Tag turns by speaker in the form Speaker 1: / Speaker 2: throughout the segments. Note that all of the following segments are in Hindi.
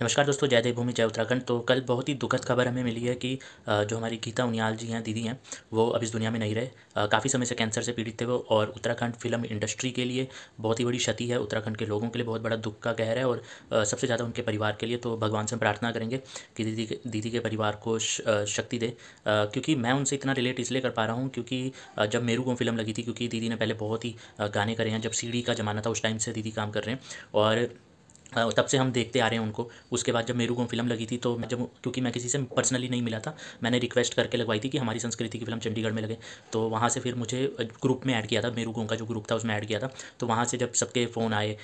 Speaker 1: नमस्कार दोस्तों जय देवभूमि जय उत्तराखंड तो कल बहुत ही दुखद खबर हमें मिली है कि जो हमारी गीता उनियाल जी हैं दीदी हैं वो अब इस दुनिया में नहीं रहे काफ़ी समय से कैंसर से पीड़ित थे वो और उत्तराखंड फिल्म इंडस्ट्री के लिए बहुत ही बड़ी क्षति है उत्तराखंड के लोगों के लिए बहुत बड़ा दुख का कहर है और सबसे ज़्यादा उनके परिवार के लिए तो भगवान से हम प्रार्थना करेंगे कि दीदी के दीदी के परिवार को शक्ति दे क्योंकि मैं उनसे इतना रिलेट इसलिए कर पा रहा हूँ क्योंकि जब मेरू को फिल्म लगी थी क्योंकि दीदी ने पहले बहुत ही गाने करे हैं जब सीढ़ी का ज़माना था उस टाइम से दीदी काम कर रहे हैं और हाँ, तब से हम देखते आ रहे हैं उनको उसके बाद जब मेरू मेरूगोम फिल्म लगी थी तो मैं जब क्योंकि मैं किसी से पर्सनली नहीं मिला था मैंने रिक्वेस्ट करके लगवाई थी कि हमारी संस्कृति की फिल्म चंडीगढ़ में लगे तो वहाँ से फिर मुझे ग्रुप में ऐड किया था मेरूगोम का जो ग्रुप था उसमें ऐड किया था तो वहाँ से जब सबके फ़ोन आए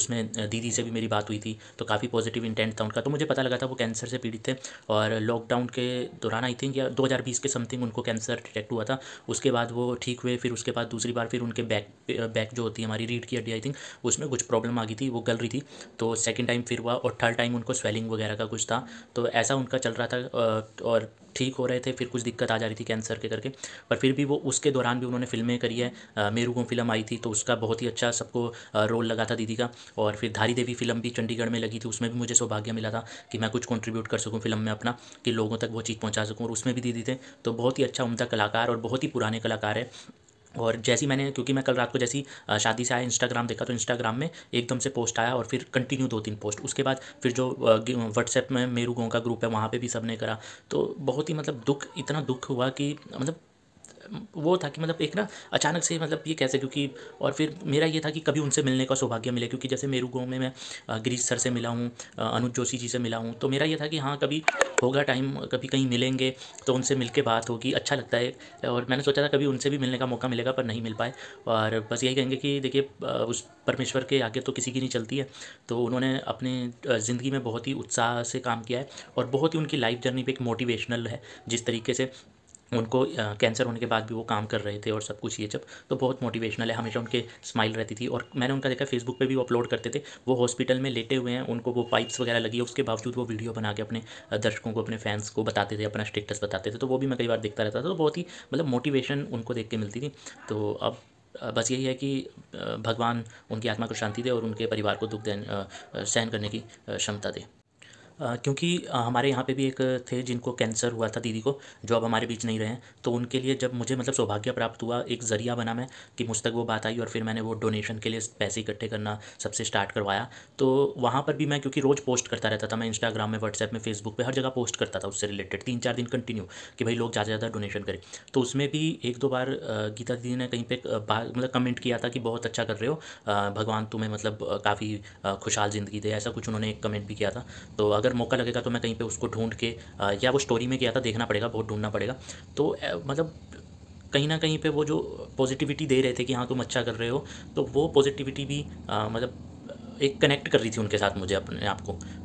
Speaker 1: उसमें दीदी से भी मेरी बात हुई थी तो काफ़ी पॉजिटिव इंटेंट था उनका तो मुझे पता लगा था वो कैंसर से पीड़ित थे और लॉकडाउन के दौरान आई थिंक या दो के समथिंग उनको कैंसर डिटेक्ट हुआ था उसके बाद वो ठीक हुए फिर उसके बाद दूसरी बार फिर उनके बैक बैक जो होती है हमारी रीड की हड्डी आई थिंक उसमें कुछ प्रॉब्लम आ गई थी वो गल रही थी तो तो सेकेंड टाइम फिर हुआ और थर्ड टाइम उनको स्वेलिंग वगैरह का कुछ था तो ऐसा उनका चल रहा था और ठीक हो रहे थे फिर कुछ दिक्कत आ जा रही थी कैंसर के करके पर फिर भी वो उसके दौरान भी उन्होंने फिल्में करी है मेरू गुम फिल्म आई थी तो उसका बहुत ही अच्छा सबको रोल लगा था दीदी का और फिर धारी देवी फिल्म भी चंडीगढ़ में लगी थी उसमें भी मुझे सौभाग्य मिला था कि मैं कुछ कंट्रीब्यूट कर सकूँ फिल्म में अपना कि लोगों तक वो चीज़ पहुँचा सकूँ और उसमें भी दीदी थे तो बहुत ही अच्छा उमदा कलाकार और बहुत ही पुराने कलाकार है और जैसी मैंने क्योंकि मैं कल रात को जैसी शादी से आया इंस्टाग्राम देखा तो इंस्टाग्राम में एकदम से पोस्ट आया और फिर कंटिन्यू दो तीन पोस्ट उसके बाद फिर जो व्हाट्सएप में मेरू गाँव का ग्रुप है वहाँ पे भी सब ने करा तो बहुत ही मतलब दुख इतना दुख हुआ कि मतलब वो था कि मतलब एक ना अचानक से मतलब ये कैसे क्योंकि और फिर मेरा ये था कि कभी उनसे मिलने का सौभाग्य मिले क्योंकि जैसे मेरू गाँव में मैं गिरीश सर से मिला हूँ अनुज जोशी जी से मिला हूँ तो मेरा ये था कि हाँ कभी होगा टाइम कभी कहीं मिलेंगे तो उनसे मिल के बात होगी अच्छा लगता है और मैंने सोचा था कभी उनसे भी मिलने का मौका मिलेगा पर नहीं मिल पाए और बस यही कहेंगे कि देखिए उस परमेश्वर के आगे तो किसी की नहीं चलती है तो उन्होंने अपने ज़िंदगी में बहुत ही उत्साह से काम किया है और बहुत ही उनकी लाइफ जर्नी पे एक मोटिवेशनल है जिस तरीके से उनको कैंसर होने के बाद भी वो काम कर रहे थे और सब कुछ ये जब तो बहुत मोटिवेशनल है हमेशा उनके स्माइल रहती थी और मैंने उनका देखा फेसबुक पे भी वो अपलोड करते थे वो हॉस्पिटल में लेटे हुए हैं उनको वो पाइप्स वगैरह लगी है उसके बावजूद वो वीडियो बना के अपने दर्शकों को अपने फैंस को बताते थे अपना स्टेटस बताते थे तो वो भी मैं कई बार देखता रहता था तो बहुत ही मतलब मोटिवेशन उनको देख के मिलती थी तो अब बस यही है कि भगवान उनकी आत्मा को शांति दे और उनके परिवार को दुख सहन करने की क्षमता दे क्योंकि हमारे यहाँ पे भी एक थे जिनको कैंसर हुआ था दीदी को जो अब हमारे बीच नहीं रहे हैं तो उनके लिए जब मुझे मतलब सौभाग्य प्राप्त हुआ एक ज़रिया बना मैं कि मुझ तक वो बात आई और फिर मैंने वो डोनेशन के लिए पैसे इकट्ठे करना सबसे स्टार्ट करवाया तो वहाँ पर भी मैं क्योंकि रोज़ पोस्ट करता रहता था मैं इंस्टाग्राम में व्हाट्सएप में फेसबुक पर हर जगह पोस्ट करता था उससे रिलेटेड तीन चार दिन कंटिन्यू कि भाई लोग ज़्यादा ज़्यादा डोनेशन करें तो उसमें भी एक दो बार गीता दीदी ने कहीं पर मतलब कमेंट किया था कि बहुत अच्छा कर रहे हो भगवान तुम्हें मतलब काफ़ी खुशहाल ज़िंदगी दे ऐसा कुछ उन्होंने एक कमेंट भी किया था तो अगर अगर मौका लगेगा तो मैं कहीं पे उसको ढूंढ के या वो स्टोरी में गया था देखना पड़ेगा बहुत ढूंढना पड़ेगा तो मतलब कहीं ना कहीं पे वो जो पॉजिटिविटी दे रहे थे कि हाँ तुम अच्छा कर रहे हो तो वो पॉजिटिविटी भी मतलब एक कनेक्ट कर रही थी उनके साथ मुझे अपने आप को